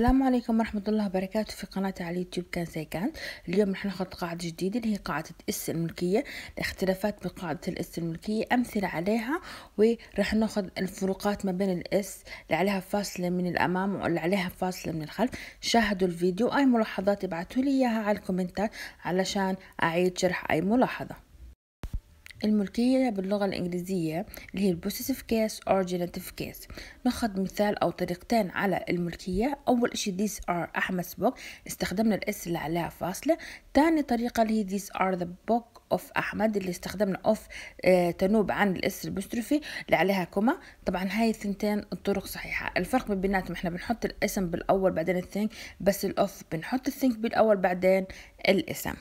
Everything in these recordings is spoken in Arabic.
السلام عليكم ورحمة الله وبركاته في قناة على اليوتيوب كان زي كان اليوم رح ناخذ قاعدة جديدة اللي هي قاعدة اس الملكية الاختلافات بقاعدة الاس الملكية أمثلة عليها ورح ناخذ الفروقات ما بين الاس اللي عليها فاصلة من الأمام واللي عليها فاصلة من الخلف شاهدوا الفيديو أي ملاحظات ابعتوا لي إياها على الكومنتات علشان أعيد شرح أي ملاحظة الملكية باللغة الإنجليزية اللي هي البوسيسيف كيس أو جينيتيف كيس ناخد مثال أو طريقتين على الملكية أول إشي these are أحمس book استخدمنا الإس اللي عليها فاصلة تاني طريقة اللي هي these are the book اوف احمد اللي استخدمنا اوف آه تنوب عن الاس البستروفي اللي عليها كما طبعا هاي الثنتين الطرق صحيحه الفرق بين بيناتهم احنا بنحط الاسم بالاول بعدين الثينك بس الاوف بنحط الثينك بالاول بعدين الاسم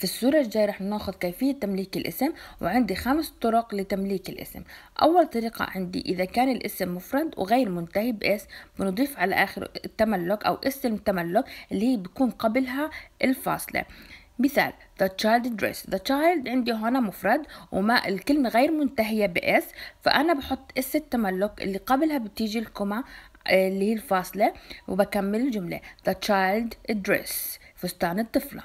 في الصورة الجاية رح ناخد كيفية تمليك الاسم وعندي خمس طرق لتمليك الاسم أول طريقة عندي إذا كان الاسم مفرد وغير منتهي بإس بنضيف على آخر التملك أو اسم التملك اللي هي بيكون قبلها الفاصلة مثال the child dress the child عندي هنا مفرد وما الكلمة غير منتهية بإس فأنا بحط إس التملك اللي قبلها بتيجي الكومة آه، اللي هي الفاصلة وبكمل الجملة the child dress فستان الطفلة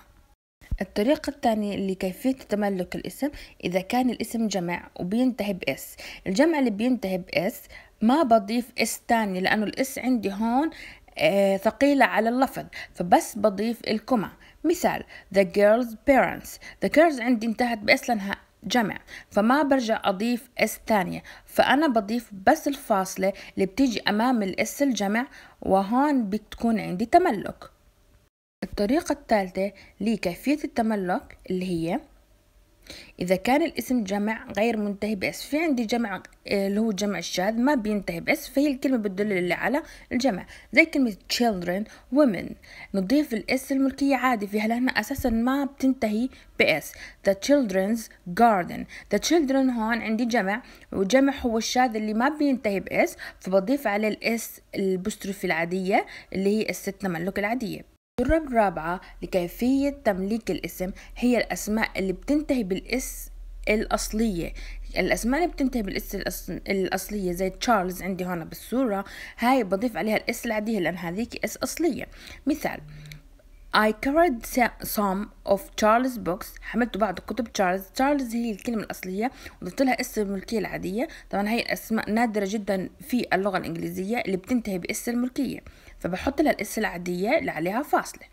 الطريقة الثانية لكيفية تملك الاسم إذا كان الاسم جمع وبينتهي بإس الجمع اللي بينتهي بإس ما بضيف إس تاني لأنه الإس عندي هون آه، ثقيلة على اللفظ فبس بضيف الكمة مثال the girls parents the girls عندي انتهت بإس لأنها جمع فما برجع أضيف اس تانية فأنا بضيف بس الفاصلة اللي بتيجي أمام الاس الجمع وهون بتكون عندي تملك الطريقة الثالثة لكيفية التملك اللي هي إذا كان الاسم جمع غير منتهي بإس في عندي جمع آه، اللي هو جمع الشاذ ما بينتهي بإس فهي الكلمة بتدل على الجمع زي كلمة children women نضيف الإس الملكية عادي فيها لأنها أساسا ما بتنتهي بإس the children's garden the children هون عندي جمع وجمع هو الشاذ اللي ما بينتهي بإس فبضيف عليه الإس البستروفي العادية اللي هي إس التملك العادية الصورة الرابعة لكيفية تمليك الاسم هي الأسماء اللي بتنتهي بالاس الأصلية الأسماء اللي بتنتهي بالإس الأصلية زي تشارلز عندي هون بالصورة هاي بضيف عليها الإس العادية لأن هذيك إس أصلية مثال I covered some of Charles books حملت بعض كتب تشارلز تشارلز هي الكلمة الأصلية وضفت لها اسم الملكية العادية طبعا هي الأسماء نادرة جدا في اللغة الإنجليزية اللي بتنتهي باسم الملكية فبحط لها الاس العادية اللي عليها فاصلة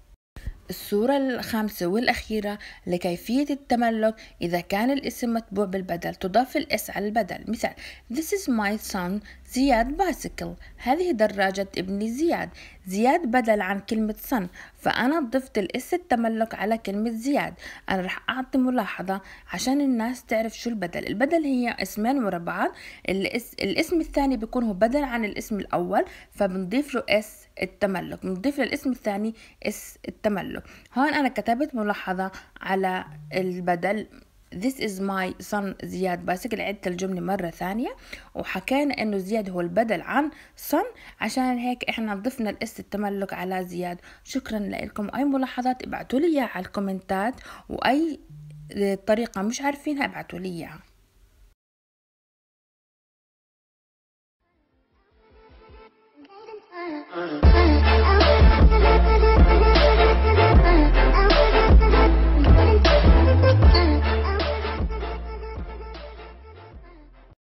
الصورة الخامسة والأخيرة لكيفية التملك إذا كان الاسم متبوع بالبدل تضاف الإس على البدل مثال This is my son زياد بايسكل هذه دراجة ابني زياد زياد بدل عن كلمة صن فأنا ضفت الاس التملك على كلمة زياد أنا رح أعطي ملاحظة عشان الناس تعرف شو البدل البدل هي اسمين ورا بعض الاس... الاسم الثاني بيكون هو بدل عن الاسم الأول فبنضيف له اس التملك بنضيف للاسم الثاني اس التملك هون أنا كتبت ملاحظة على البدل this is my son زياد باسكل عدت الجملة مرة ثانية وحكينا انه زياد هو البدل عن son عشان هيك احنا ضفنا الاس التملك على زياد شكرا لكم اي ملاحظات ابعتوا لي اياها على الكومنتات واي طريقة مش عارفينها ابعتوا لي اياها Uh-huh.